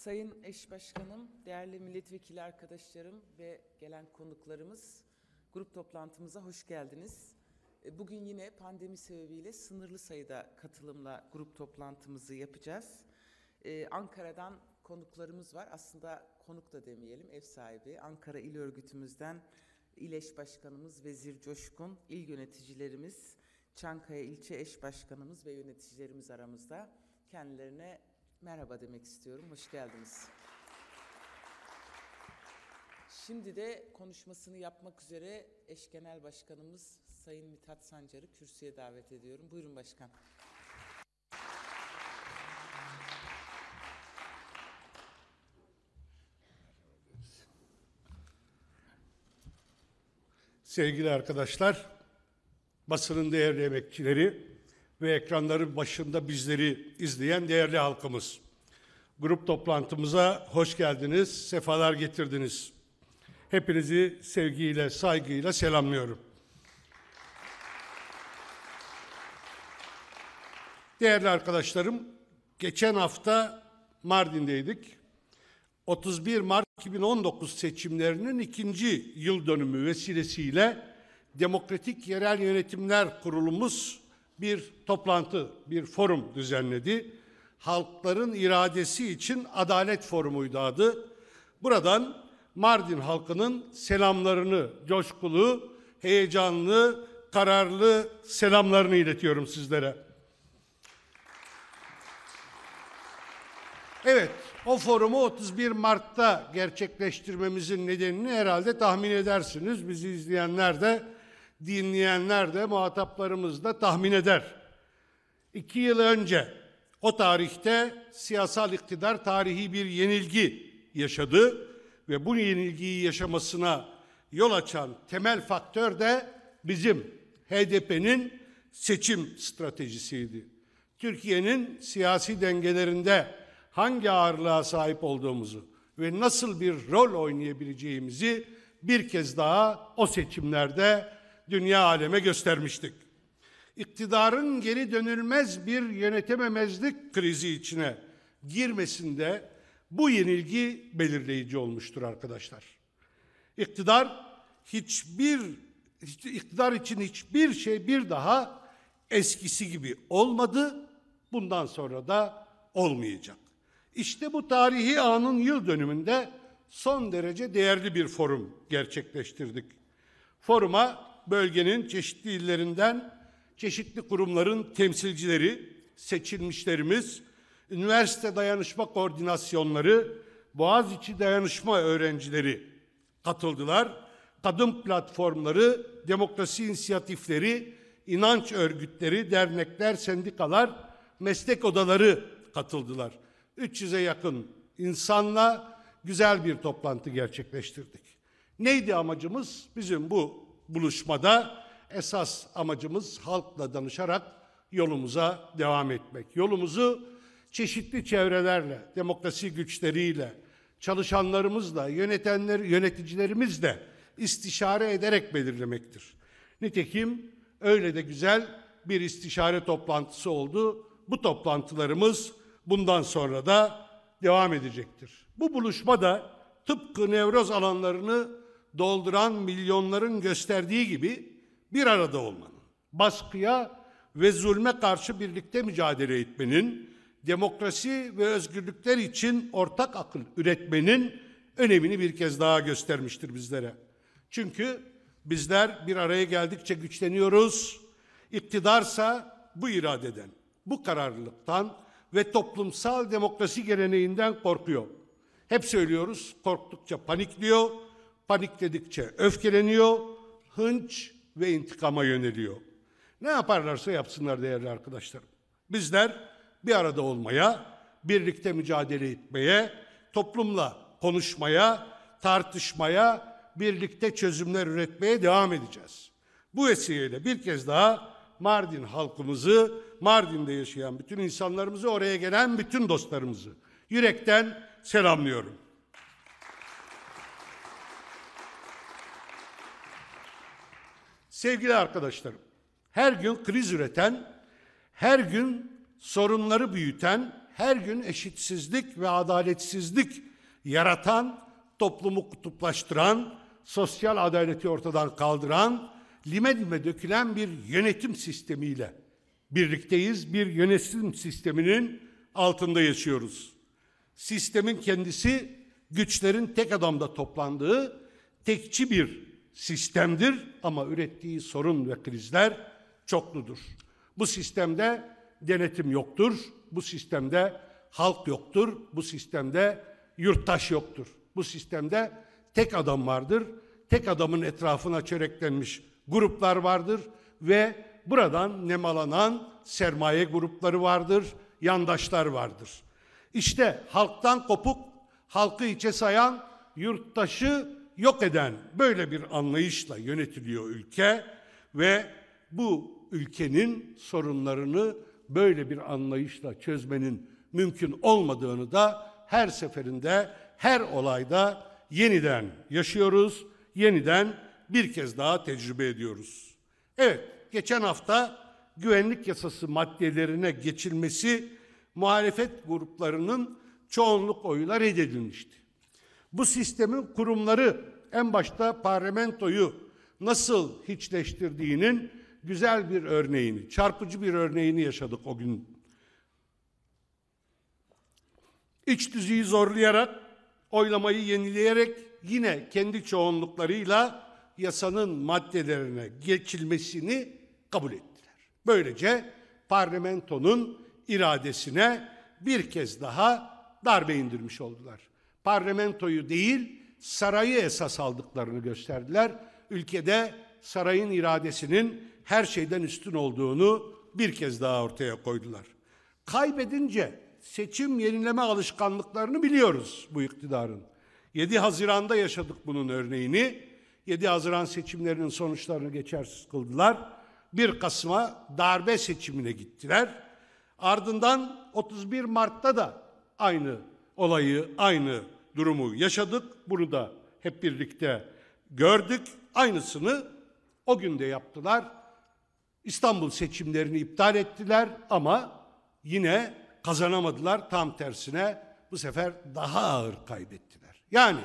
Sayın Eş Başkanım, değerli milletvekili arkadaşlarım ve gelen konuklarımız, grup toplantımıza hoş geldiniz. E, bugün yine pandemi sebebiyle sınırlı sayıda katılımla grup toplantımızı yapacağız. E, Ankara'dan konuklarımız var. Aslında konuk da demeyelim, ev sahibi. Ankara İl Örgütümüzden İleş Başkanımız Vezir Coşkun, il yöneticilerimiz, Çankaya İlçe Eş Başkanımız ve yöneticilerimiz aramızda. Kendilerine merhaba demek istiyorum. Hoş geldiniz. Şimdi de konuşmasını yapmak üzere eş genel başkanımız Sayın Mithat Sancar'ı kürsüye davet ediyorum. Buyurun başkan. Sevgili arkadaşlar, basının değerli emekçileri, ve ekranların başında bizleri izleyen değerli halkımız. Grup toplantımıza hoş geldiniz, sefalar getirdiniz. Hepinizi sevgiyle, saygıyla selamlıyorum. Değerli arkadaşlarım, geçen hafta Mardin'deydik. 31 Mart 2019 seçimlerinin ikinci yıl dönümü vesilesiyle Demokratik Yerel Yönetimler Kurulumuz bir toplantı, bir forum düzenledi. Halkların iradesi için Adalet Forumu'ydu adı. Buradan Mardin halkının selamlarını, coşkulu, heyecanlı, kararlı selamlarını iletiyorum sizlere. Evet, o forumu 31 Mart'ta gerçekleştirmemizin nedenini herhalde tahmin edersiniz. Bizi izleyenler de dinleyenler de muhataplarımız da tahmin eder. İki yıl önce o tarihte siyasal iktidar tarihi bir yenilgi yaşadı ve bu yenilgiyi yaşamasına yol açan temel faktör de bizim HDP'nin seçim stratejisiydi. Türkiye'nin siyasi dengelerinde hangi ağırlığa sahip olduğumuzu ve nasıl bir rol oynayabileceğimizi bir kez daha o seçimlerde dünya aleme göstermiştik. İktidarın geri dönülmez bir yönetememezlik krizi içine girmesinde bu yenilgi belirleyici olmuştur arkadaşlar. İktidar hiçbir iktidar için hiçbir şey bir daha eskisi gibi olmadı. Bundan sonra da olmayacak. İşte bu tarihi anın yıl dönümünde son derece değerli bir forum gerçekleştirdik. Foruma bölgenin çeşitli illerinden çeşitli kurumların temsilcileri, seçilmişlerimiz, üniversite dayanışma koordinasyonları, Boğaziçi dayanışma öğrencileri katıldılar. Kadın platformları, demokrasi inisiyatifleri, inanç örgütleri, dernekler, sendikalar, meslek odaları katıldılar. 300'e yakın insanla güzel bir toplantı gerçekleştirdik. Neydi amacımız? Bizim bu buluşmada esas amacımız halkla danışarak yolumuza devam etmek. Yolumuzu çeşitli çevrelerle, demokrasi güçleriyle, çalışanlarımızla, yönetenler, yöneticilerimizle istişare ederek belirlemektir. Nitekim öyle de güzel bir istişare toplantısı oldu. Bu toplantılarımız bundan sonra da devam edecektir. Bu buluşma da tıpkı nevroz alanlarını dolduran milyonların gösterdiği gibi bir arada olmanın, baskıya ve zulme karşı birlikte mücadele etmenin, demokrasi ve özgürlükler için ortak akıl üretmenin önemini bir kez daha göstermiştir bizlere. Çünkü bizler bir araya geldikçe güçleniyoruz. İktidarsa bu iradeden, bu kararlılıktan ve toplumsal demokrasi geleneğinden korkuyor. Hep söylüyoruz, korktukça panikliyor, panikledikçe öfkeleniyor, hınç ve intikama yöneliyor. Ne yaparlarsa yapsınlar değerli arkadaşlarım. Bizler bir arada olmaya, birlikte mücadele etmeye, toplumla konuşmaya, tartışmaya, birlikte çözümler üretmeye devam edeceğiz. Bu vesileyle bir kez daha Mardin halkımızı, Mardin'de yaşayan bütün insanlarımızı, oraya gelen bütün dostlarımızı yürekten selamlıyorum. Sevgili arkadaşlarım, her gün kriz üreten, her gün sorunları büyüten, her gün eşitsizlik ve adaletsizlik yaratan, toplumu kutuplaştıran, sosyal adaleti ortadan kaldıran, lime lime dökülen bir yönetim sistemiyle birlikteyiz. Bir yönetim sisteminin altında yaşıyoruz. Sistemin kendisi güçlerin tek adamda toplandığı tekçi bir sistemdir ama ürettiği sorun ve krizler çokludur. Bu sistemde denetim yoktur, bu sistemde halk yoktur, bu sistemde yurttaş yoktur. Bu sistemde tek adam vardır, tek adamın etrafına çöreklenmiş gruplar vardır ve buradan nemalanan sermaye grupları vardır, yandaşlar vardır. İşte halktan kopuk, halkı içe sayan, yurttaşı yok eden böyle bir anlayışla yönetiliyor ülke ve bu ülkenin sorunlarını böyle bir anlayışla çözmenin mümkün olmadığını da her seferinde, her olayda yeniden yaşıyoruz, yeniden bir kez daha tecrübe ediyoruz. Evet, geçen hafta güvenlik yasası maddelerine geçilmesi muhalefet gruplarının çoğunluk oyuyla reddedilmişti. Bu sistemin kurumları en başta parlamentoyu nasıl hiçleştirdiğinin güzel bir örneğini, çarpıcı bir örneğini yaşadık o gün. İç düzüyü zorlayarak, oylamayı yenileyerek yine kendi çoğunluklarıyla yasanın maddelerine geçilmesini kabul ettiler. Böylece parlamentonun iradesine bir kez daha darbe indirmiş oldular. Parlamentoyu değil, sarayı esas aldıklarını gösterdiler. Ülkede sarayın iradesinin her şeyden üstün olduğunu bir kez daha ortaya koydular. Kaybedince seçim yenileme alışkanlıklarını biliyoruz bu iktidarın. 7 Haziran'da yaşadık bunun örneğini. 7 Haziran seçimlerinin sonuçlarını geçersiz kıldılar. 1 Kasım'a darbe seçimine gittiler. Ardından 31 Mart'ta da aynı olayı, aynı durumu yaşadık. Bunu da hep birlikte gördük. Aynısını o gün de yaptılar. İstanbul seçimlerini iptal ettiler ama yine kazanamadılar. Tam tersine bu sefer daha ağır kaybettiler. Yani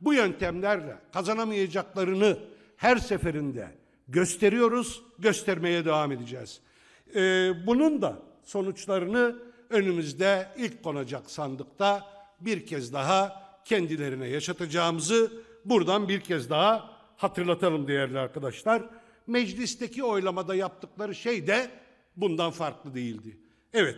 bu yöntemlerle kazanamayacaklarını her seferinde gösteriyoruz, göstermeye devam edeceğiz. Ee, bunun da sonuçlarını önümüzde ilk konacak sandıkta bir kez daha kendilerine yaşatacağımızı buradan bir kez daha hatırlatalım değerli arkadaşlar. Meclisteki oylamada yaptıkları şey de bundan farklı değildi. Evet,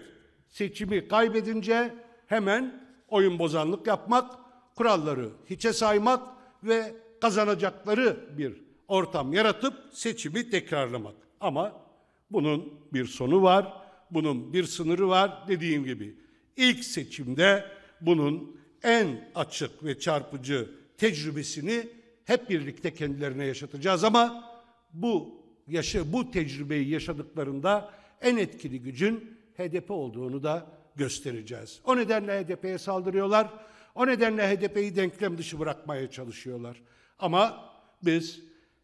seçimi kaybedince hemen oyun bozanlık yapmak, kuralları hiçe saymak ve kazanacakları bir ortam yaratıp seçimi tekrarlamak. Ama bunun bir sonu var, bunun bir sınırı var dediğim gibi. ilk seçimde bunun en açık ve çarpıcı tecrübesini hep birlikte kendilerine yaşatacağız ama bu yaşı bu tecrübeyi yaşadıklarında en etkili gücün HDP olduğunu da göstereceğiz. O nedenle HDP'ye saldırıyorlar. O nedenle HDP'yi denklem dışı bırakmaya çalışıyorlar. Ama biz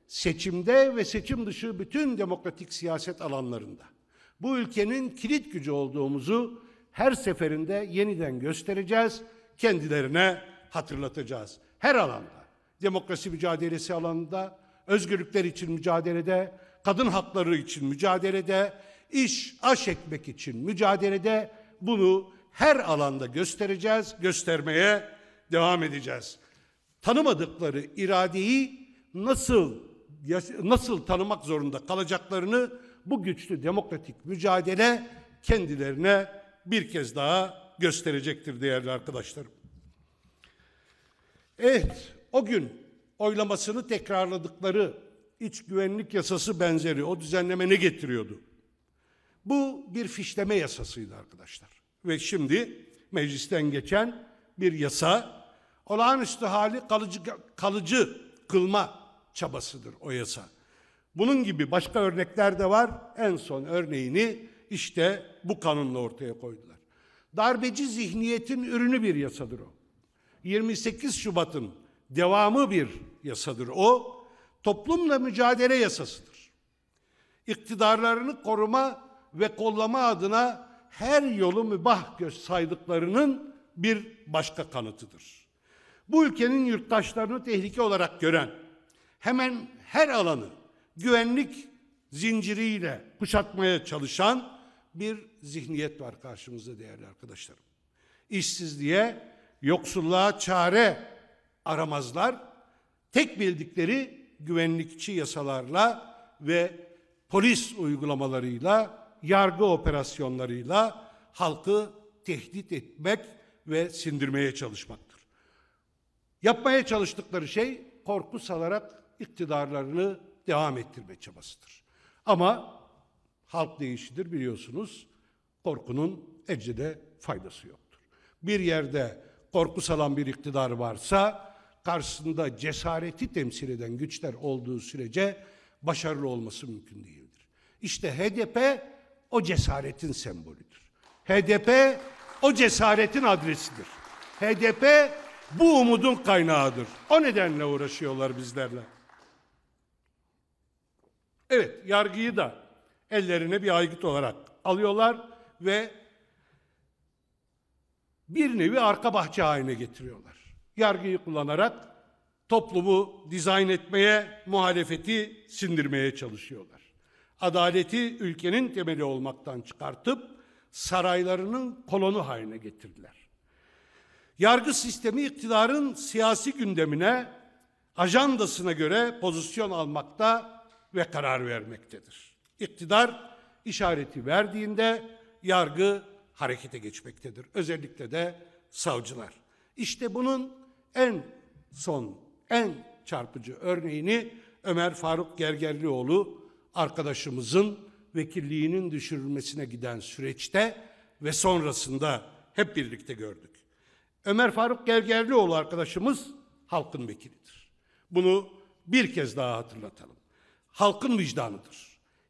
seçimde ve seçim dışı bütün demokratik siyaset alanlarında bu ülkenin kilit gücü olduğumuzu her seferinde yeniden göstereceğiz, kendilerine hatırlatacağız. Her alanda, demokrasi mücadelesi alanında, özgürlükler için mücadelede, kadın hakları için mücadelede, iş, aş ekmek için mücadelede bunu her alanda göstereceğiz, göstermeye devam edeceğiz. Tanımadıkları iradeyi nasıl nasıl tanımak zorunda kalacaklarını bu güçlü demokratik mücadele kendilerine bir kez daha gösterecektir değerli arkadaşlarım. Evet, o gün oylamasını tekrarladıkları iç güvenlik yasası benzeri o düzenleme ne getiriyordu? Bu bir fişleme yasasıydı arkadaşlar. Ve şimdi meclisten geçen bir yasa olağanüstü hali kalıcı kalıcı kılma çabasıdır o yasa. Bunun gibi başka örnekler de var. En son örneğini işte bu kanunla ortaya koydular. Darbeci zihniyetin ürünü bir yasadır o. 28 Şubat'ın devamı bir yasadır o. Toplumla mücadele yasasıdır. İktidarlarını koruma ve kollama adına her yolu mübah saydıklarının bir başka kanıtıdır. Bu ülkenin yurttaşlarını tehlike olarak gören, hemen her alanı güvenlik zinciriyle kuşatmaya çalışan bir zihniyet var karşımızda değerli arkadaşlarım. İşsizliğe, yoksulluğa çare aramazlar. Tek bildikleri güvenlikçi yasalarla ve polis uygulamalarıyla, yargı operasyonlarıyla halkı tehdit etmek ve sindirmeye çalışmaktır. Yapmaya çalıştıkları şey korku salarak iktidarlarını devam ettirme çabasıdır. Ama halk değişidir biliyorsunuz. Korkunun Ece'de faydası yoktur. Bir yerde korku salan bir iktidar varsa karşısında cesareti temsil eden güçler olduğu sürece başarılı olması mümkün değildir. İşte HDP o cesaretin sembolüdür. HDP o cesaretin adresidir. HDP bu umudun kaynağıdır. O nedenle uğraşıyorlar bizlerle. Evet, yargıyı da ellerine bir aygıt olarak alıyorlar ve bir nevi arka bahçe haline getiriyorlar. Yargıyı kullanarak toplumu dizayn etmeye, muhalefeti sindirmeye çalışıyorlar. Adaleti ülkenin temeli olmaktan çıkartıp saraylarının kolonu haline getirdiler. Yargı sistemi iktidarın siyasi gündemine, ajandasına göre pozisyon almakta ve karar vermektedir. İktidar işareti verdiğinde yargı harekete geçmektedir. Özellikle de savcılar. İşte bunun en son, en çarpıcı örneğini Ömer Faruk Gergerlioğlu arkadaşımızın vekilliğinin düşürülmesine giden süreçte ve sonrasında hep birlikte gördük. Ömer Faruk Gergerlioğlu arkadaşımız halkın vekilidir. Bunu bir kez daha hatırlatalım. Halkın vicdanıdır.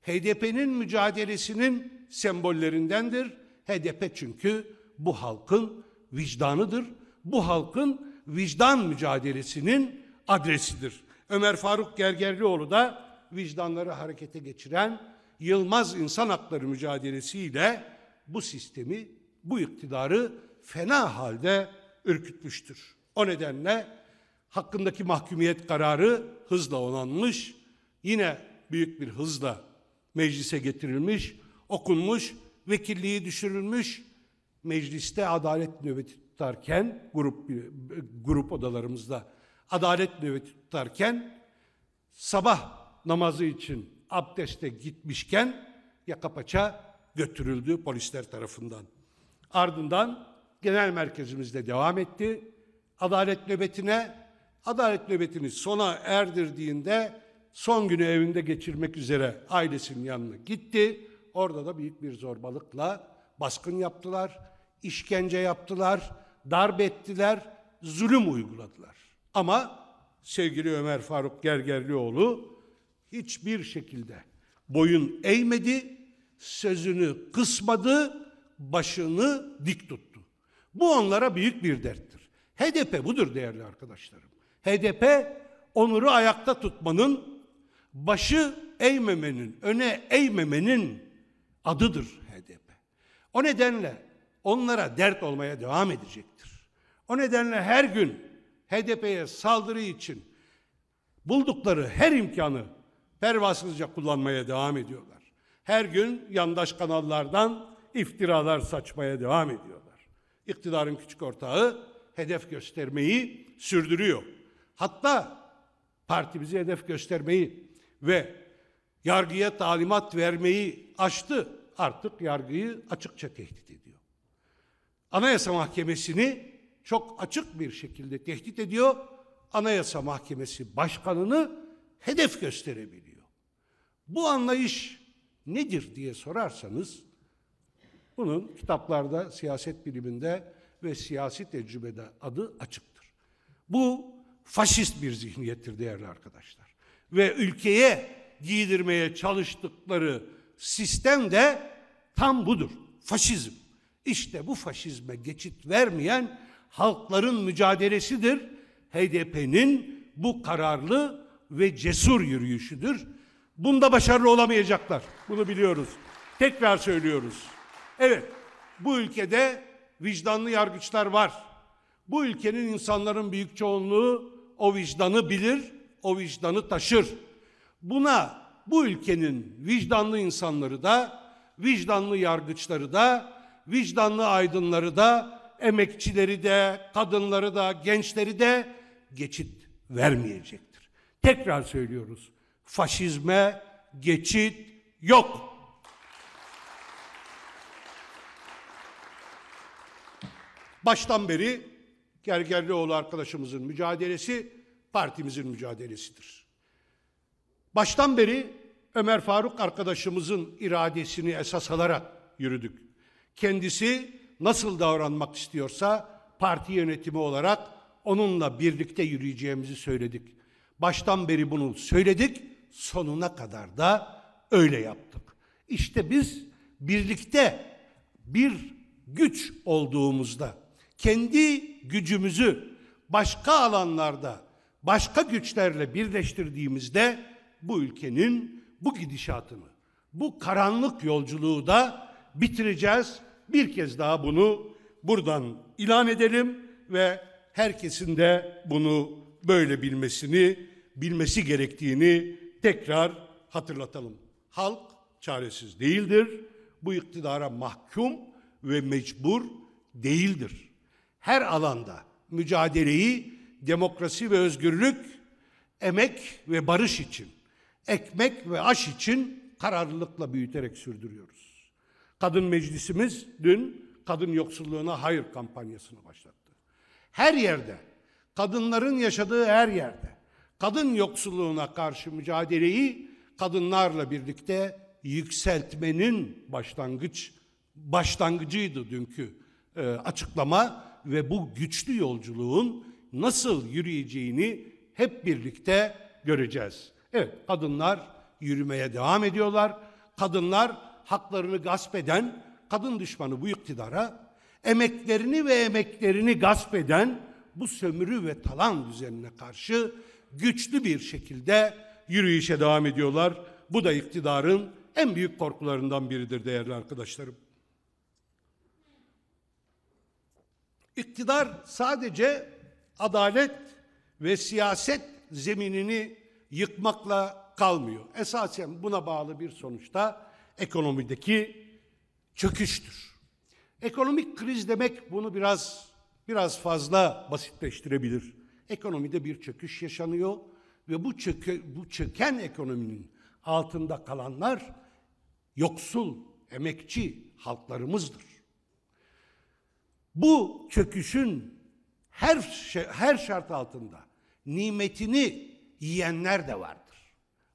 HDP'nin mücadelesinin sembollerindendir. HDP çünkü bu halkın vicdanıdır. Bu halkın vicdan mücadelesinin adresidir. Ömer Faruk Gergerlioğlu da vicdanları harekete geçiren Yılmaz insan hakları mücadelesiyle bu sistemi, bu iktidarı fena halde ürkütmüştür. O nedenle hakkındaki mahkumiyet kararı hızla onanmış, yine büyük bir hızla meclise getirilmiş, okunmuş, vekilliği düşürülmüş. Mecliste adalet nöbeti tutarken grup grup odalarımızda adalet nöbeti tutarken sabah namazı için abdeste gitmişken yaka paça götürüldü polisler tarafından. Ardından genel merkezimizde devam etti. Adalet nöbetine, adalet nöbetini sona erdirdiğinde son günü evinde geçirmek üzere ailesinin yanına gitti. Orada da büyük bir zorbalıkla baskın yaptılar, işkence yaptılar, darp ettiler, zulüm uyguladılar. Ama sevgili Ömer Faruk Gergerlioğlu hiçbir şekilde boyun eğmedi, sözünü kısmadı, başını dik tuttu. Bu onlara büyük bir derttir. HDP budur değerli arkadaşlarım. HDP onuru ayakta tutmanın başı eğmemenin, öne eğmemenin adıdır HDP. O nedenle onlara dert olmaya devam edecektir. O nedenle her gün HDP'ye saldırı için buldukları her imkanı pervasızca kullanmaya devam ediyorlar. Her gün yandaş kanallardan iftiralar saçmaya devam ediyorlar. İktidarın küçük ortağı hedef göstermeyi sürdürüyor. Hatta partimizi hedef göstermeyi ve yargıya talimat vermeyi aştı. Artık yargıyı açıkça tehdit ediyor. Anayasa Mahkemesi'ni çok açık bir şekilde tehdit ediyor. Anayasa Mahkemesi başkanını hedef gösterebiliyor. Bu anlayış nedir diye sorarsanız bunun kitaplarda siyaset biliminde ve siyasi tecrübede adı açıktır. Bu faşist bir zihniyettir değerli arkadaşlar ve ülkeye giydirmeye çalıştıkları sistem de tam budur. Faşizm. İşte bu faşizme geçit vermeyen halkların mücadelesidir. HDP'nin bu kararlı ve cesur yürüyüşüdür. Bunda başarılı olamayacaklar. Bunu biliyoruz. Tekrar söylüyoruz. Evet, bu ülkede vicdanlı yargıçlar var. Bu ülkenin insanların büyük çoğunluğu o vicdanı bilir o vicdanı taşır. Buna bu ülkenin vicdanlı insanları da, vicdanlı yargıçları da, vicdanlı aydınları da, emekçileri de, kadınları da, gençleri de geçit vermeyecektir. Tekrar söylüyoruz. Faşizme geçit yok. Baştan beri Gergerlioğlu arkadaşımızın mücadelesi partimizin mücadelesidir. Baştan beri Ömer Faruk arkadaşımızın iradesini esas alarak yürüdük. Kendisi nasıl davranmak istiyorsa parti yönetimi olarak onunla birlikte yürüyeceğimizi söyledik. Baştan beri bunu söyledik, sonuna kadar da öyle yaptık. İşte biz birlikte bir güç olduğumuzda kendi gücümüzü başka alanlarda başka güçlerle birleştirdiğimizde bu ülkenin bu gidişatını, bu karanlık yolculuğu da bitireceğiz. Bir kez daha bunu buradan ilan edelim ve herkesin de bunu böyle bilmesini, bilmesi gerektiğini tekrar hatırlatalım. Halk çaresiz değildir. Bu iktidara mahkum ve mecbur değildir. Her alanda mücadeleyi demokrasi ve özgürlük, emek ve barış için, ekmek ve aş için kararlılıkla büyüterek sürdürüyoruz. Kadın meclisimiz dün kadın yoksulluğuna hayır kampanyasını başlattı. Her yerde, kadınların yaşadığı her yerde kadın yoksulluğuna karşı mücadeleyi kadınlarla birlikte yükseltmenin başlangıç başlangıcıydı dünkü e, açıklama ve bu güçlü yolculuğun nasıl yürüyeceğini hep birlikte göreceğiz. Evet, kadınlar yürümeye devam ediyorlar. Kadınlar haklarını gasp eden kadın düşmanı bu iktidara emeklerini ve emeklerini gasp eden bu sömürü ve talan düzenine karşı güçlü bir şekilde yürüyüşe devam ediyorlar. Bu da iktidarın en büyük korkularından biridir değerli arkadaşlarım. İktidar sadece adalet ve siyaset zeminini yıkmakla kalmıyor. Esasen buna bağlı bir sonuçta ekonomideki çöküştür. Ekonomik kriz demek bunu biraz biraz fazla basitleştirebilir. Ekonomide bir çöküş yaşanıyor ve bu çöke, bu çöken ekonominin altında kalanlar yoksul, emekçi halklarımızdır. Bu çöküşün her şey, her şart altında nimetini yiyenler de vardır.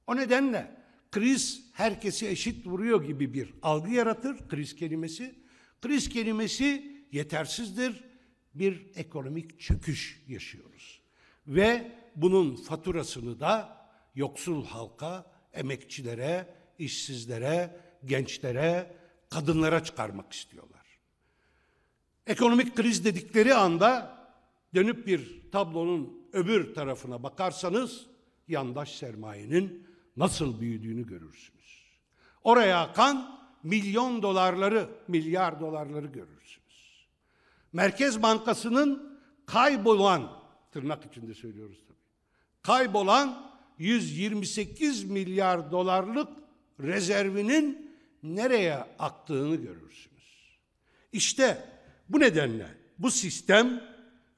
O nedenle kriz herkesi eşit vuruyor gibi bir algı yaratır kriz kelimesi. Kriz kelimesi yetersizdir. Bir ekonomik çöküş yaşıyoruz. Ve bunun faturasını da yoksul halka, emekçilere, işsizlere, gençlere, kadınlara çıkarmak istiyorlar. Ekonomik kriz dedikleri anda dönüp bir tablonun öbür tarafına bakarsanız yandaş sermayenin nasıl büyüdüğünü görürsünüz. Oraya akan milyon dolarları, milyar dolarları görürsünüz. Merkez Bankası'nın kaybolan, tırnak içinde söylüyoruz tabii, kaybolan 128 milyar dolarlık rezervinin nereye aktığını görürsünüz. İşte bu nedenle bu sistem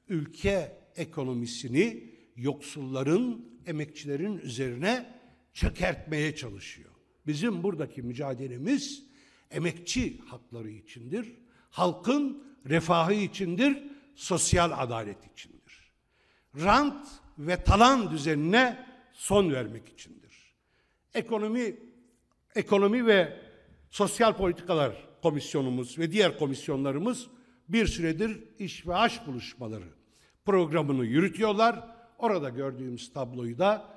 ülke ekonomisini yoksulların, emekçilerin üzerine çökertmeye çalışıyor. Bizim buradaki mücadelemiz emekçi hakları içindir, halkın refahı içindir, sosyal adalet içindir. Rant ve talan düzenine son vermek içindir. Ekonomi ekonomi ve sosyal politikalar komisyonumuz ve diğer komisyonlarımız bir süredir iş ve aş buluşmaları programını yürütüyorlar. Orada gördüğümüz tabloyu da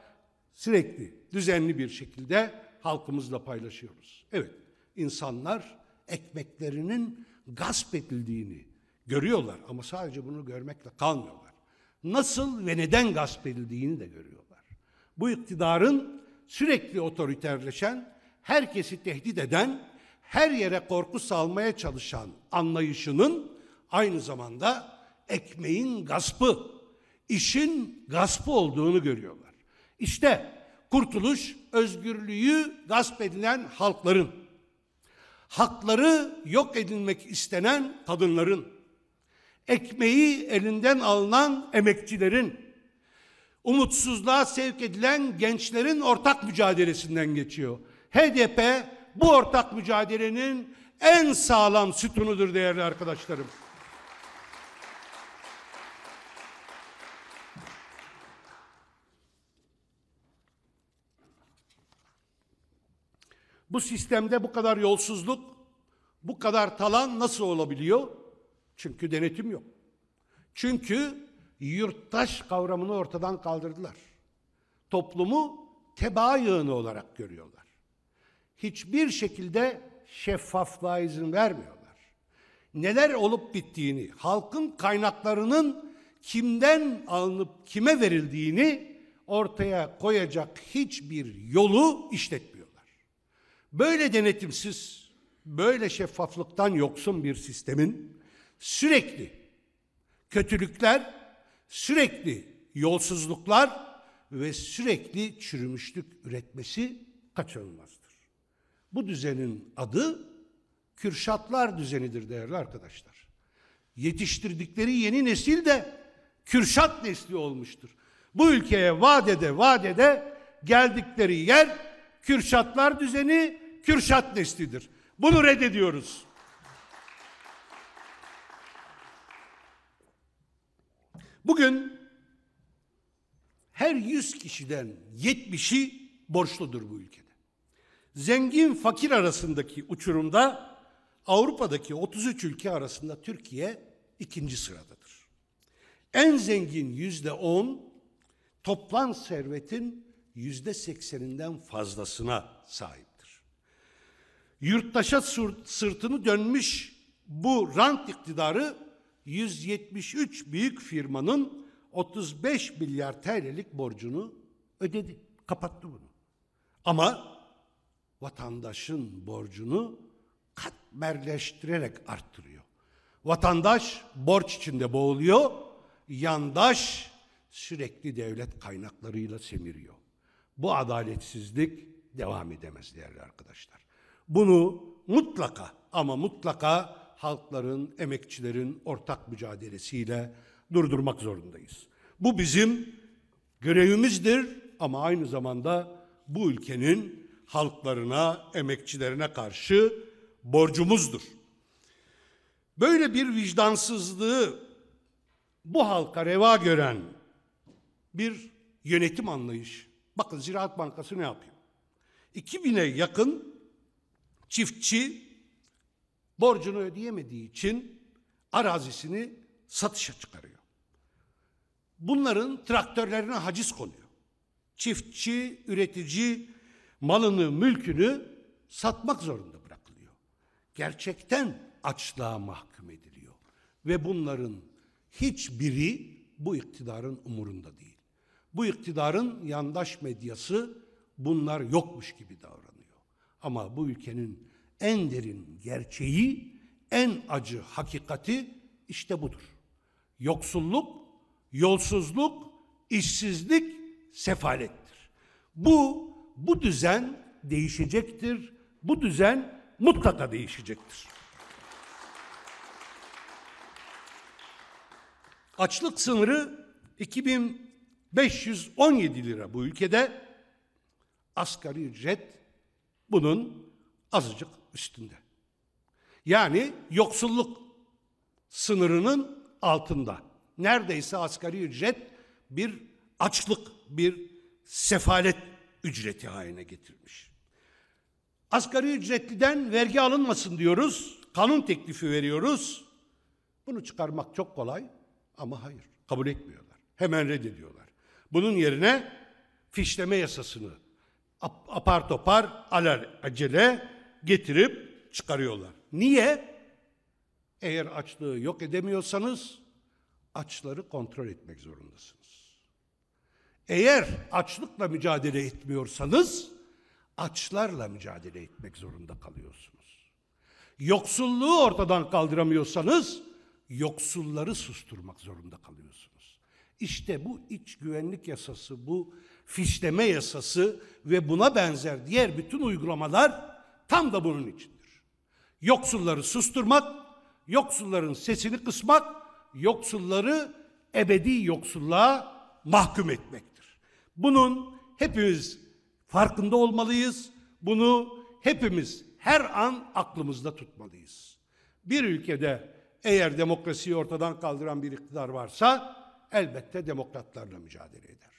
sürekli düzenli bir şekilde halkımızla paylaşıyoruz. Evet, insanlar ekmeklerinin gasp edildiğini görüyorlar ama sadece bunu görmekle kalmıyorlar. Nasıl ve neden gasp edildiğini de görüyorlar. Bu iktidarın sürekli otoriterleşen, herkesi tehdit eden, her yere korku salmaya çalışan anlayışının aynı zamanda ekmeğin gaspı, işin gaspı olduğunu görüyorlar. İşte kurtuluş özgürlüğü gasp edilen halkların, hakları yok edilmek istenen kadınların, ekmeği elinden alınan emekçilerin, umutsuzluğa sevk edilen gençlerin ortak mücadelesinden geçiyor. HDP bu ortak mücadelenin en sağlam sütunudur değerli arkadaşlarım. Bu sistemde bu kadar yolsuzluk, bu kadar talan nasıl olabiliyor? Çünkü denetim yok. Çünkü yurttaş kavramını ortadan kaldırdılar. Toplumu tebaa yığını olarak görüyorlar. Hiçbir şekilde şeffaflığa izin vermiyorlar. Neler olup bittiğini, halkın kaynaklarının kimden alınıp kime verildiğini ortaya koyacak hiçbir yolu işletmiyor. Böyle denetimsiz, böyle şeffaflıktan yoksun bir sistemin sürekli kötülükler, sürekli yolsuzluklar ve sürekli çürümüşlük üretmesi kaçınılmazdır. Bu düzenin adı Kürşatlar düzenidir değerli arkadaşlar. Yetiştirdikleri yeni nesil de Kürşat nesli olmuştur. Bu ülkeye vadede vadede geldikleri yer Kürşatlar düzeni Kürşat neslidir. Bunu reddediyoruz. Bugün her 100 kişiden 70'i borçludur bu ülkede. Zengin fakir arasındaki uçurumda Avrupa'daki 33 ülke arasında Türkiye ikinci sıradadır. En zengin yüzde 10 toplam servetin yüzde 80'inden fazlasına sahip. Yurttaşa sırtını dönmüş bu rant iktidarı 173 büyük firmanın 35 milyar TL'lik borcunu ödedi. Kapattı bunu. Ama vatandaşın borcunu katmerleştirerek arttırıyor. Vatandaş borç içinde boğuluyor. Yandaş sürekli devlet kaynaklarıyla semiriyor. Bu adaletsizlik devam edemez değerli arkadaşlar. Bunu mutlaka ama mutlaka halkların, emekçilerin ortak mücadelesiyle durdurmak zorundayız. Bu bizim görevimizdir ama aynı zamanda bu ülkenin halklarına, emekçilerine karşı borcumuzdur. Böyle bir vicdansızlığı bu halka reva gören bir yönetim anlayışı. Bakın Ziraat Bankası ne yapıyor? 2000'e yakın Çiftçi borcunu ödeyemediği için arazisini satışa çıkarıyor. Bunların traktörlerine haciz konuyor. Çiftçi, üretici malını, mülkünü satmak zorunda bırakılıyor. Gerçekten açlığa mahkum ediliyor. Ve bunların hiçbiri bu iktidarın umurunda değil. Bu iktidarın yandaş medyası bunlar yokmuş gibi davranıyor. Ama bu ülkenin en derin gerçeği, en acı hakikati işte budur. Yoksulluk, yolsuzluk, işsizlik, sefalettir. Bu, bu düzen değişecektir. Bu düzen mutlaka değişecektir. Açlık sınırı 2517 lira bu ülkede. Asgari ücret bunun azıcık üstünde. Yani yoksulluk sınırının altında. Neredeyse asgari ücret bir açlık, bir sefalet ücreti haline getirmiş. Asgari ücretliden vergi alınmasın diyoruz, kanun teklifi veriyoruz. Bunu çıkarmak çok kolay ama hayır, kabul etmiyorlar. Hemen reddediyorlar. Bunun yerine fişleme yasasını apar topar alar acele getirip çıkarıyorlar. Niye? Eğer açlığı yok edemiyorsanız açları kontrol etmek zorundasınız. Eğer açlıkla mücadele etmiyorsanız açlarla mücadele etmek zorunda kalıyorsunuz. Yoksulluğu ortadan kaldıramıyorsanız yoksulları susturmak zorunda kalıyorsunuz. İşte bu iç güvenlik yasası, bu fişleme yasası ve buna benzer diğer bütün uygulamalar tam da bunun içindir. Yoksulları susturmak, yoksulların sesini kısmak, yoksulları ebedi yoksulluğa mahkum etmektir. Bunun hepimiz farkında olmalıyız. Bunu hepimiz her an aklımızda tutmalıyız. Bir ülkede eğer demokrasiyi ortadan kaldıran bir iktidar varsa elbette demokratlarla mücadele eder.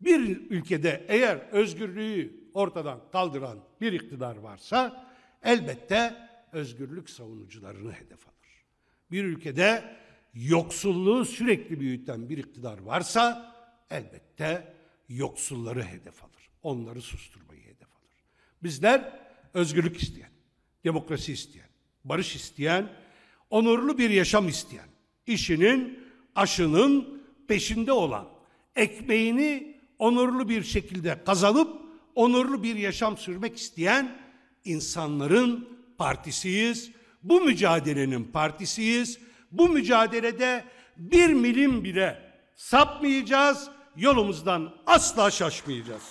Bir ülkede eğer özgürlüğü ortadan kaldıran bir iktidar varsa elbette özgürlük savunucularını hedef alır. Bir ülkede yoksulluğu sürekli büyüten bir iktidar varsa elbette yoksulları hedef alır. Onları susturmayı hedef alır. Bizler özgürlük isteyen, demokrasi isteyen, barış isteyen, onurlu bir yaşam isteyen, işinin, aşının peşinde olan, ekmeğini onurlu bir şekilde kazanıp onurlu bir yaşam sürmek isteyen insanların partisiyiz. Bu mücadelenin partisiyiz. Bu mücadelede bir milim bile sapmayacağız. Yolumuzdan asla şaşmayacağız.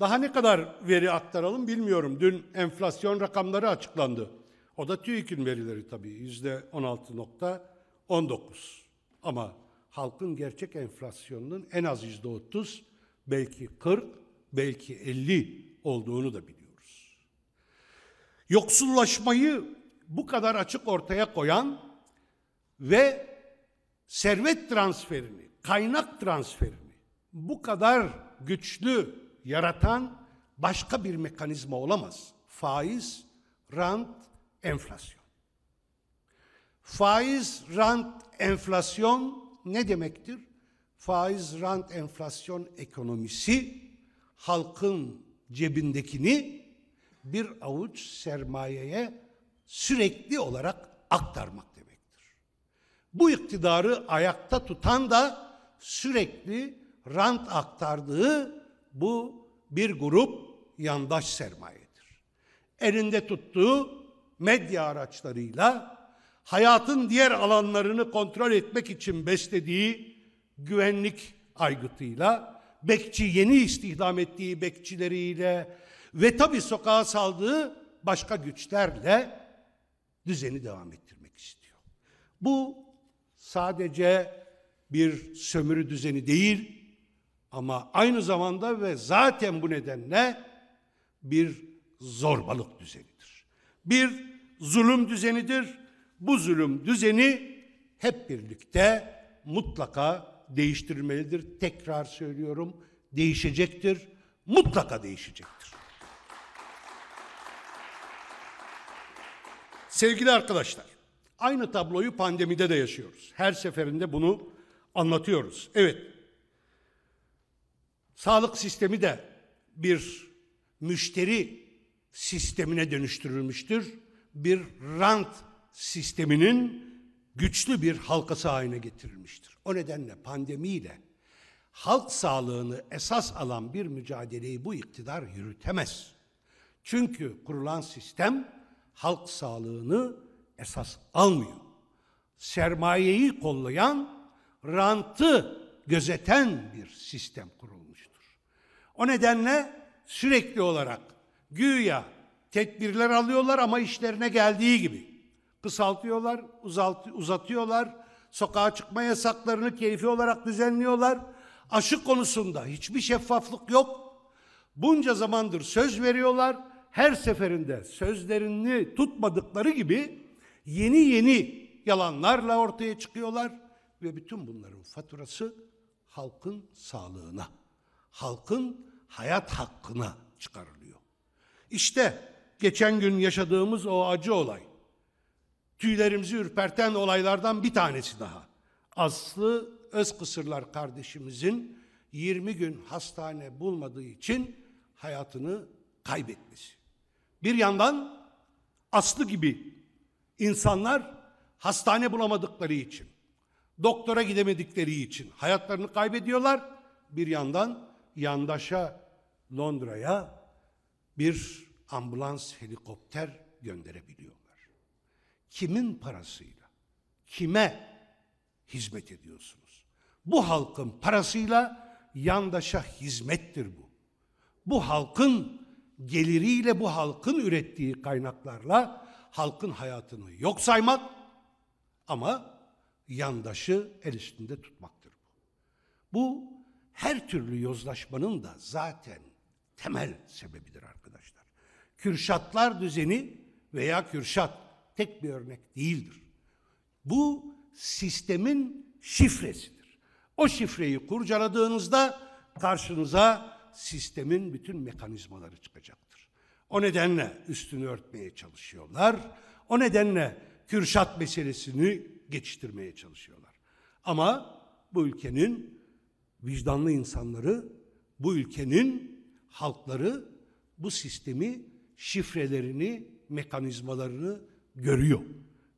Daha ne kadar veri aktaralım bilmiyorum. Dün enflasyon rakamları açıklandı. O da TÜİK'in verileri tabii. Yüzde 16 nokta 19. Ama halkın gerçek enflasyonunun en az yüzde 30, belki 40, belki 50 olduğunu da biliyoruz. Yoksullaşmayı bu kadar açık ortaya koyan ve servet transferini, kaynak transferini bu kadar güçlü yaratan başka bir mekanizma olamaz. Faiz, rant, enflasyon. Faiz, rant, enflasyon ne demektir? Faiz, rant, enflasyon ekonomisi halkın cebindekini bir avuç sermayeye sürekli olarak aktarmak demektir. Bu iktidarı ayakta tutan da sürekli rant aktardığı bu bir grup yandaş sermayedir. Elinde tuttuğu medya araçlarıyla hayatın diğer alanlarını kontrol etmek için beslediği güvenlik aygıtıyla, bekçi yeni istihdam ettiği bekçileriyle ve tabi sokağa saldığı başka güçlerle düzeni devam ettirmek istiyor. Bu sadece bir sömürü düzeni değil ama aynı zamanda ve zaten bu nedenle bir zorbalık düzenidir. Bir zulüm düzenidir bu zulüm düzeni hep birlikte mutlaka değiştirmelidir. Tekrar söylüyorum, değişecektir. Mutlaka değişecektir. Sevgili arkadaşlar, aynı tabloyu pandemide de yaşıyoruz. Her seferinde bunu anlatıyoruz. Evet. Sağlık sistemi de bir müşteri sistemine dönüştürülmüştür. Bir rant sisteminin güçlü bir halkası haline getirilmiştir. O nedenle pandemiyle halk sağlığını esas alan bir mücadeleyi bu iktidar yürütemez. Çünkü kurulan sistem halk sağlığını esas almıyor. Sermayeyi kollayan, rantı gözeten bir sistem kurulmuştur. O nedenle sürekli olarak güya tedbirler alıyorlar ama işlerine geldiği gibi kısaltıyorlar, uzalt, uzatıyorlar. Sokağa çıkma yasaklarını keyfi olarak düzenliyorlar. Aşı konusunda hiçbir şeffaflık yok. Bunca zamandır söz veriyorlar. Her seferinde sözlerini tutmadıkları gibi yeni yeni yalanlarla ortaya çıkıyorlar ve bütün bunların faturası halkın sağlığına, halkın hayat hakkına çıkarılıyor. İşte geçen gün yaşadığımız o acı olay tüylerimizi ürperten olaylardan bir tanesi daha. Aslı Özkısırlar kardeşimizin 20 gün hastane bulmadığı için hayatını kaybetmesi. Bir yandan Aslı gibi insanlar hastane bulamadıkları için, doktora gidemedikleri için hayatlarını kaybediyorlar. Bir yandan yandaşa Londra'ya bir ambulans helikopter gönderebiliyor kimin parasıyla, kime hizmet ediyorsunuz? Bu halkın parasıyla yandaşa hizmettir bu. Bu halkın geliriyle, bu halkın ürettiği kaynaklarla halkın hayatını yok saymak ama yandaşı el üstünde tutmaktır bu. Bu her türlü yozlaşmanın da zaten temel sebebidir arkadaşlar. Kürşatlar düzeni veya Kürşat tek bir örnek değildir. Bu sistemin şifresidir. O şifreyi kurcaladığınızda karşınıza sistemin bütün mekanizmaları çıkacaktır. O nedenle üstünü örtmeye çalışıyorlar. O nedenle Kürşat meselesini geçiştirmeye çalışıyorlar. Ama bu ülkenin vicdanlı insanları, bu ülkenin halkları bu sistemi, şifrelerini, mekanizmalarını görüyor.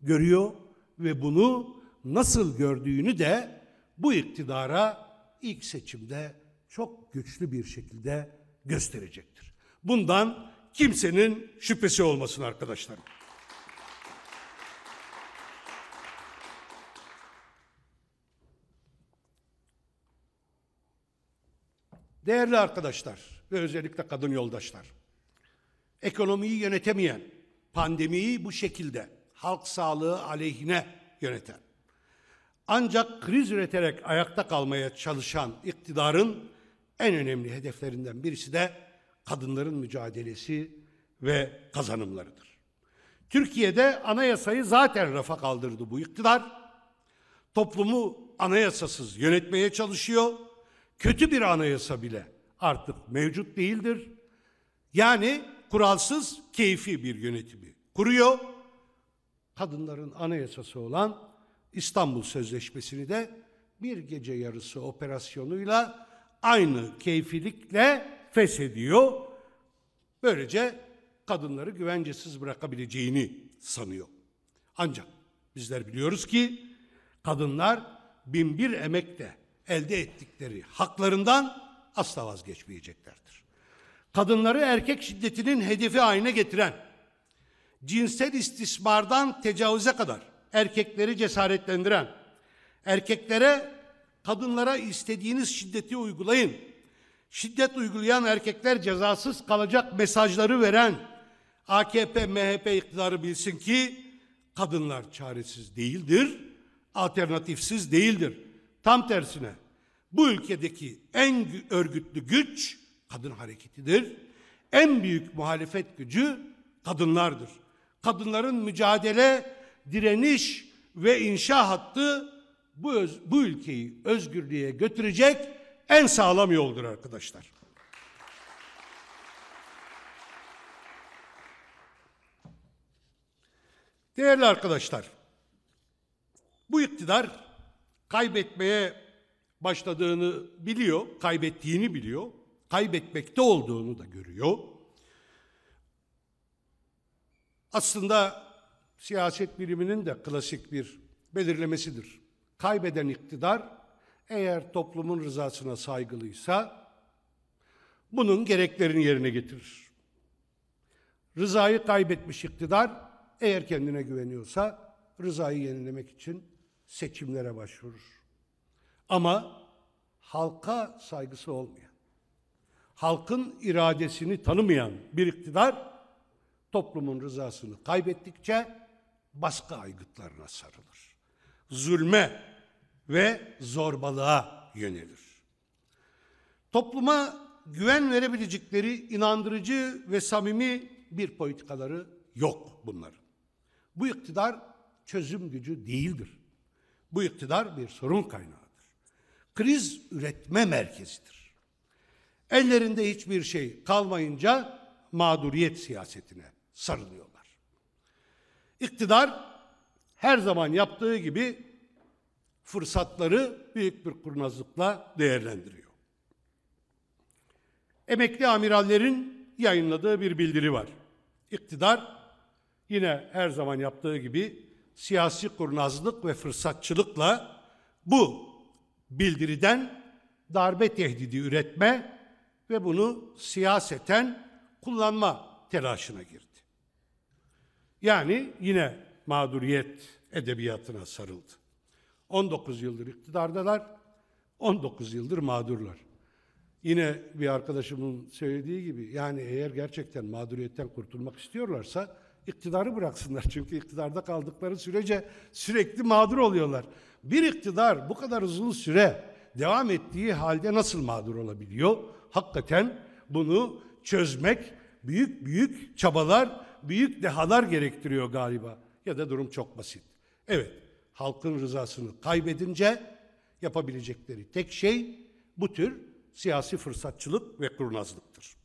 Görüyor ve bunu nasıl gördüğünü de bu iktidara ilk seçimde çok güçlü bir şekilde gösterecektir. Bundan kimsenin şüphesi olmasın arkadaşlarım. Değerli arkadaşlar ve özellikle kadın yoldaşlar, ekonomiyi yönetemeyen, pandemiyi bu şekilde halk sağlığı aleyhine yöneten, ancak kriz üreterek ayakta kalmaya çalışan iktidarın en önemli hedeflerinden birisi de kadınların mücadelesi ve kazanımlarıdır. Türkiye'de anayasayı zaten rafa kaldırdı bu iktidar. Toplumu anayasasız yönetmeye çalışıyor. Kötü bir anayasa bile artık mevcut değildir. Yani kuralsız keyfi bir yönetimi kuruyor. Kadınların anayasası olan İstanbul Sözleşmesi'ni de bir gece yarısı operasyonuyla aynı keyfilikle feshediyor. Böylece kadınları güvencesiz bırakabileceğini sanıyor. Ancak bizler biliyoruz ki kadınlar binbir emekle elde ettikleri haklarından asla vazgeçmeyeceklerdir kadınları erkek şiddetinin hedefi haline getiren, cinsel istismardan tecavüze kadar erkekleri cesaretlendiren, erkeklere kadınlara istediğiniz şiddeti uygulayın, şiddet uygulayan erkekler cezasız kalacak mesajları veren AKP, MHP iktidarı bilsin ki kadınlar çaresiz değildir, alternatifsiz değildir. Tam tersine bu ülkedeki en örgütlü güç kadın hareketidir. En büyük muhalefet gücü kadınlardır. Kadınların mücadele, direniş ve inşa hattı bu, öz, bu ülkeyi özgürlüğe götürecek en sağlam yoldur arkadaşlar. Değerli arkadaşlar, bu iktidar kaybetmeye başladığını biliyor, kaybettiğini biliyor kaybetmekte olduğunu da görüyor. Aslında siyaset biliminin de klasik bir belirlemesidir. Kaybeden iktidar eğer toplumun rızasına saygılıysa bunun gereklerini yerine getirir. Rızayı kaybetmiş iktidar eğer kendine güveniyorsa rızayı yenilemek için seçimlere başvurur. Ama halka saygısı olmayan halkın iradesini tanımayan bir iktidar toplumun rızasını kaybettikçe baskı aygıtlarına sarılır. Zulme ve zorbalığa yönelir. Topluma güven verebilecekleri inandırıcı ve samimi bir politikaları yok bunların. Bu iktidar çözüm gücü değildir. Bu iktidar bir sorun kaynağıdır. Kriz üretme merkezidir. Ellerinde hiçbir şey kalmayınca mağduriyet siyasetine sarılıyorlar. İktidar her zaman yaptığı gibi fırsatları büyük bir kurnazlıkla değerlendiriyor. Emekli amirallerin yayınladığı bir bildiri var. İktidar yine her zaman yaptığı gibi siyasi kurnazlık ve fırsatçılıkla bu bildiriden darbe tehdidi üretme ve bunu siyaseten kullanma telaşına girdi. Yani yine mağduriyet edebiyatına sarıldı. 19 yıldır iktidardalar, 19 yıldır mağdurlar. Yine bir arkadaşımın söylediği gibi yani eğer gerçekten mağduriyetten kurtulmak istiyorlarsa iktidarı bıraksınlar. Çünkü iktidarda kaldıkları sürece sürekli mağdur oluyorlar. Bir iktidar bu kadar uzun süre devam ettiği halde nasıl mağdur olabiliyor? Hakikaten bunu çözmek büyük büyük çabalar, büyük dehalar gerektiriyor galiba. Ya da durum çok basit. Evet, halkın rızasını kaybedince yapabilecekleri tek şey bu tür siyasi fırsatçılık ve kurnazlıktır.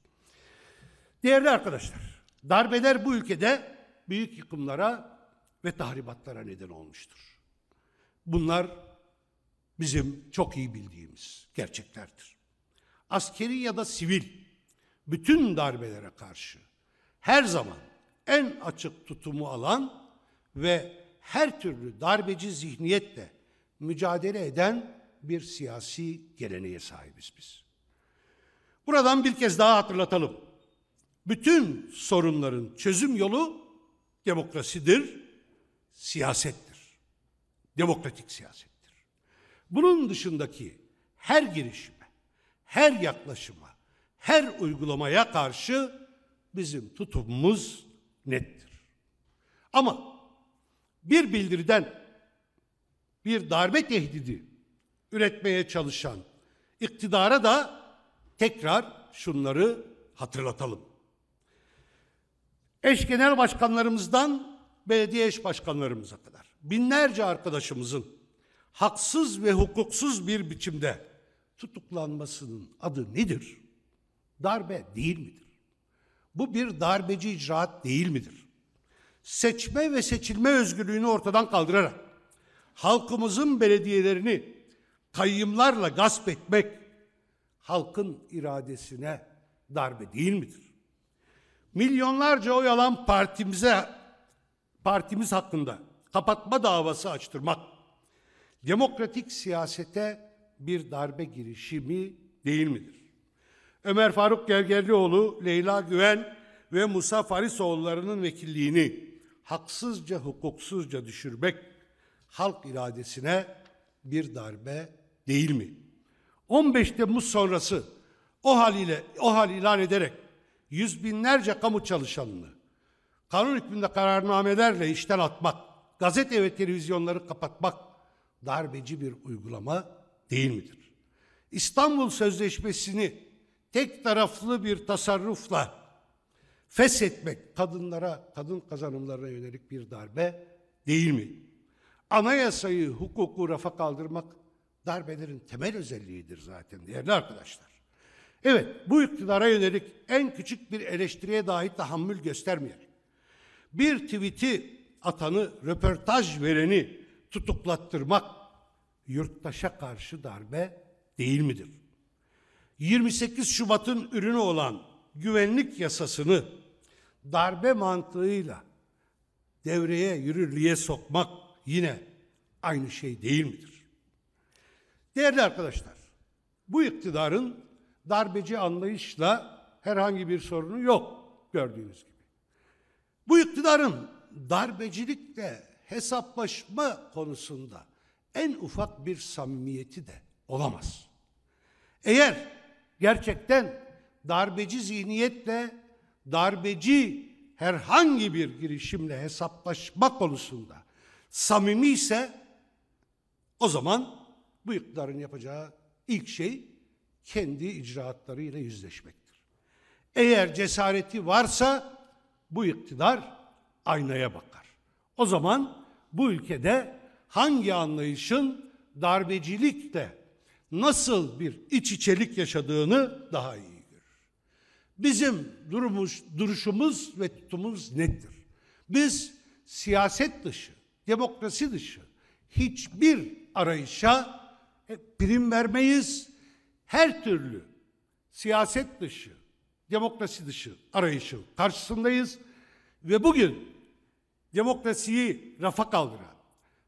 Değerli arkadaşlar, darbeler bu ülkede büyük yıkımlara ve tahribatlara neden olmuştur. Bunlar bizim çok iyi bildiğimiz gerçeklerdir askeri ya da sivil bütün darbelere karşı her zaman en açık tutumu alan ve her türlü darbeci zihniyetle mücadele eden bir siyasi geleneğe sahibiz biz. Buradan bir kez daha hatırlatalım. Bütün sorunların çözüm yolu demokrasidir, siyasettir. Demokratik siyasettir. Bunun dışındaki her girişim, her yaklaşıma, her uygulamaya karşı bizim tutumumuz nettir. Ama bir bildiriden bir darbe tehdidi üretmeye çalışan iktidara da tekrar şunları hatırlatalım. Eş genel başkanlarımızdan belediye eş başkanlarımıza kadar binlerce arkadaşımızın haksız ve hukuksuz bir biçimde tutuklanmasının adı nedir? Darbe değil midir? Bu bir darbeci icraat değil midir? Seçme ve seçilme özgürlüğünü ortadan kaldırarak halkımızın belediyelerini kayyımlarla gasp etmek halkın iradesine darbe değil midir? Milyonlarca oy alan partimize partimiz hakkında kapatma davası açtırmak demokratik siyasete bir darbe girişimi değil midir? Ömer Faruk Gergerlioğlu, Leyla Güven ve Musa Farisoğulları'nın vekilliğini haksızca hukuksuzca düşürmek halk iradesine bir darbe değil mi? 15 Temmuz sonrası o haliyle o hal ilan ederek yüz binlerce kamu çalışanını kanun hükmünde kararnamelerle işten atmak, gazete ve televizyonları kapatmak darbeci bir uygulama değil midir? İstanbul Sözleşmesi'ni tek taraflı bir tasarrufla feshetmek kadınlara, kadın kazanımlarına yönelik bir darbe değil mi? Anayasayı, hukuku rafa kaldırmak darbelerin temel özelliğidir zaten değerli arkadaşlar. Evet, bu iktidara yönelik en küçük bir eleştiriye dahi tahammül göstermeyerek bir tweet'i atanı, röportaj vereni tutuklattırmak yurttaşa karşı darbe değil midir? 28 Şubat'ın ürünü olan güvenlik yasasını darbe mantığıyla devreye yürürlüğe sokmak yine aynı şey değil midir? Değerli arkadaşlar, bu iktidarın darbeci anlayışla herhangi bir sorunu yok gördüğünüz gibi. Bu iktidarın darbecilikle hesaplaşma konusunda en ufak bir samimiyeti de olamaz. Eğer gerçekten darbeci zihniyetle, darbeci herhangi bir girişimle hesaplaşma konusunda samimi ise o zaman bu iktidarın yapacağı ilk şey kendi icraatlarıyla yüzleşmektir. Eğer cesareti varsa bu iktidar aynaya bakar. O zaman bu ülkede hangi anlayışın darbecilikte nasıl bir iç içelik yaşadığını daha iyi görür. Bizim durumuş, duruşumuz ve tutumumuz nettir. Biz siyaset dışı, demokrasi dışı hiçbir arayışa e, prim vermeyiz. Her türlü siyaset dışı, demokrasi dışı arayışın karşısındayız ve bugün demokrasiyi rafa kaldıran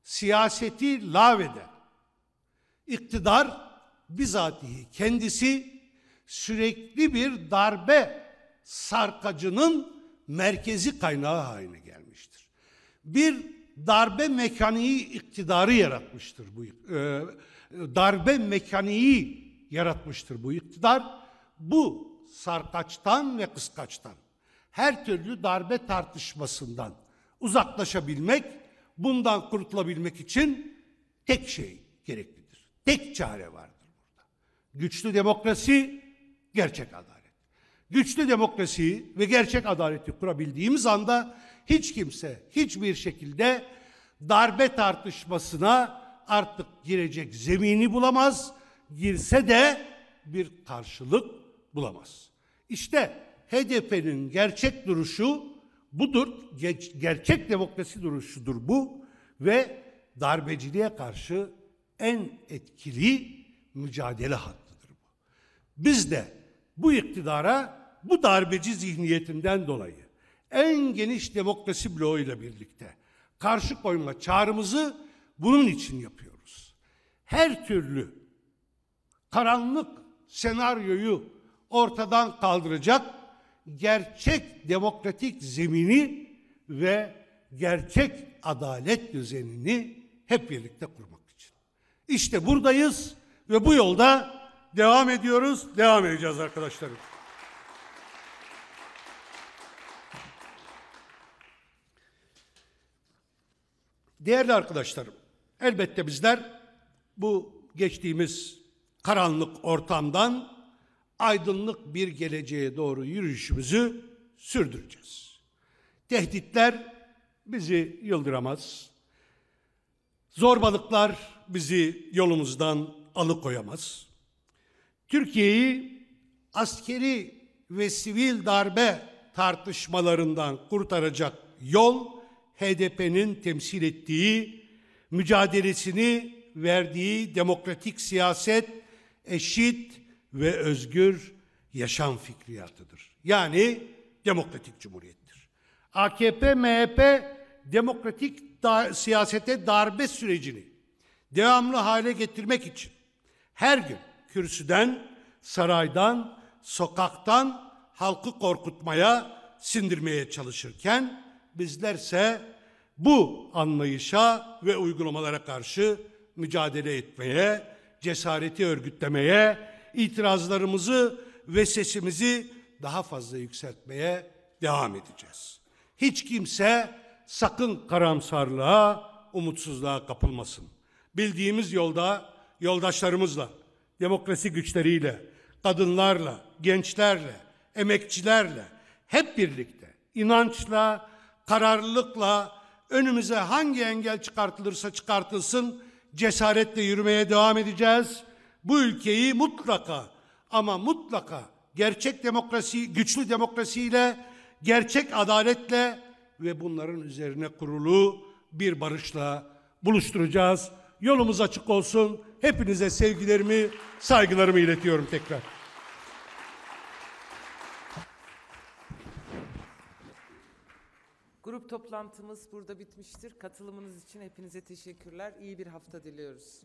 siyaseti laveder. iktidar bizatihi kendisi sürekli bir darbe sarkacının merkezi kaynağı haline gelmiştir. Bir darbe mekaniği iktidarı yaratmıştır bu e, darbe mekaniği yaratmıştır bu iktidar. Bu sarkaçtan ve kıskaçtan her türlü darbe tartışmasından uzaklaşabilmek Bundan kurtulabilmek için tek şey gereklidir. Tek çare vardır burada. Güçlü demokrasi, gerçek adalet. Güçlü demokrasiyi ve gerçek adaleti kurabildiğimiz anda hiç kimse hiçbir şekilde darbe tartışmasına artık girecek zemini bulamaz. Girse de bir karşılık bulamaz. İşte HDP'nin gerçek duruşu Budur, gerçek demokrasi duruşudur bu ve darbeciliğe karşı en etkili mücadele hattıdır bu. Biz de bu iktidara bu darbeci zihniyetinden dolayı en geniş demokrasi bloğuyla birlikte karşı koyma çağrımızı bunun için yapıyoruz. Her türlü karanlık senaryoyu ortadan kaldıracak gerçek demokratik zemini ve gerçek adalet düzenini hep birlikte kurmak için. İşte buradayız ve bu yolda devam ediyoruz, devam edeceğiz arkadaşlarım. Değerli arkadaşlarım, elbette bizler bu geçtiğimiz karanlık ortamdan aydınlık bir geleceğe doğru yürüyüşümüzü sürdüreceğiz. Tehditler bizi yıldıramaz. Zorbalıklar bizi yolumuzdan alıkoyamaz. Türkiye'yi askeri ve sivil darbe tartışmalarından kurtaracak yol HDP'nin temsil ettiği mücadelesini verdiği demokratik siyaset, eşit, ve özgür yaşam fikriyatıdır. Yani demokratik cumhuriyettir. AKP, MHP demokratik da siyasete darbe sürecini devamlı hale getirmek için her gün kürsüden, saraydan, sokaktan halkı korkutmaya, sindirmeye çalışırken bizlerse bu anlayışa ve uygulamalara karşı mücadele etmeye, cesareti örgütlemeye, itirazlarımızı ve sesimizi daha fazla yükseltmeye devam edeceğiz. Hiç kimse sakın karamsarlığa, umutsuzluğa kapılmasın. Bildiğimiz yolda yoldaşlarımızla, demokrasi güçleriyle, kadınlarla, gençlerle, emekçilerle hep birlikte inançla, kararlılıkla önümüze hangi engel çıkartılırsa çıkartılsın cesaretle yürümeye devam edeceğiz bu ülkeyi mutlaka ama mutlaka gerçek demokrasi, güçlü demokrasiyle, gerçek adaletle ve bunların üzerine kurulu bir barışla buluşturacağız. Yolumuz açık olsun. Hepinize sevgilerimi, saygılarımı iletiyorum tekrar. Grup toplantımız burada bitmiştir. Katılımınız için hepinize teşekkürler. İyi bir hafta diliyoruz.